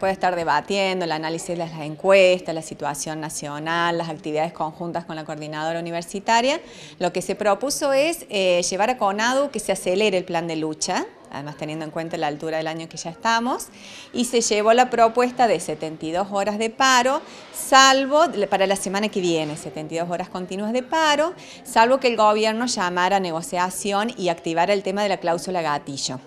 puede estar debatiendo el análisis de las encuestas, la situación nacional, las actividades conjuntas con la coordinadora universitaria. Lo que se propuso es eh, llevar a CONADU que se acelere el plan de lucha, además teniendo en cuenta la altura del año que ya estamos, y se llevó la propuesta de 72 horas de paro, salvo para la semana que viene, 72 horas continuas de paro, salvo que el gobierno llamara a negociación y activara el tema de la cláusula gatillo.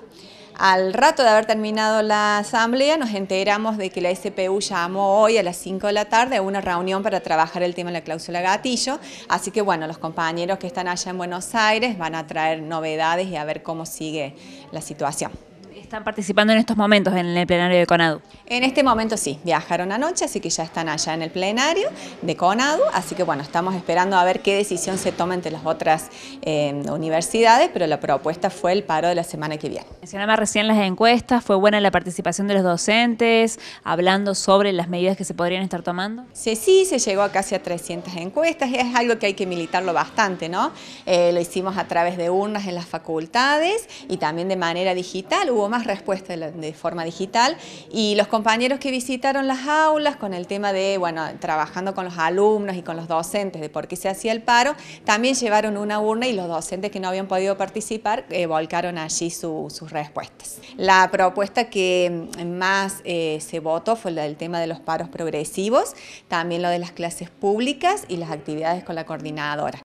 Al rato de haber terminado la asamblea nos enteramos de que la SPU llamó hoy a las 5 de la tarde a una reunión para trabajar el tema de la cláusula gatillo, así que bueno, los compañeros que están allá en Buenos Aires van a traer novedades y a ver cómo sigue la situación están participando en estos momentos en el plenario de CONADU. En este momento sí, viajaron anoche, así que ya están allá en el plenario de CONADU, así que bueno, estamos esperando a ver qué decisión se toma entre las otras eh, universidades, pero la propuesta fue el paro de la semana que viene. Mencionaba recién las encuestas, ¿fue buena la participación de los docentes, hablando sobre las medidas que se podrían estar tomando? Sí, sí, se llegó a casi a 300 encuestas, y es algo que hay que militarlo bastante, ¿no? Eh, lo hicimos a través de urnas en las facultades y también de manera digital, más respuesta de, forma digital y los compañeros que visitaron las aulas con el tema de, bueno, trabajando con los alumnos y con los docentes de por qué se hacía el paro, también llevaron una urna y los docentes que no habían podido participar eh, volcaron allí sus respuestas. La propuesta que más eh, se votó fue la del tema de los paros progresivos, también lo de las clases públicas y las actividades con la coordinadora.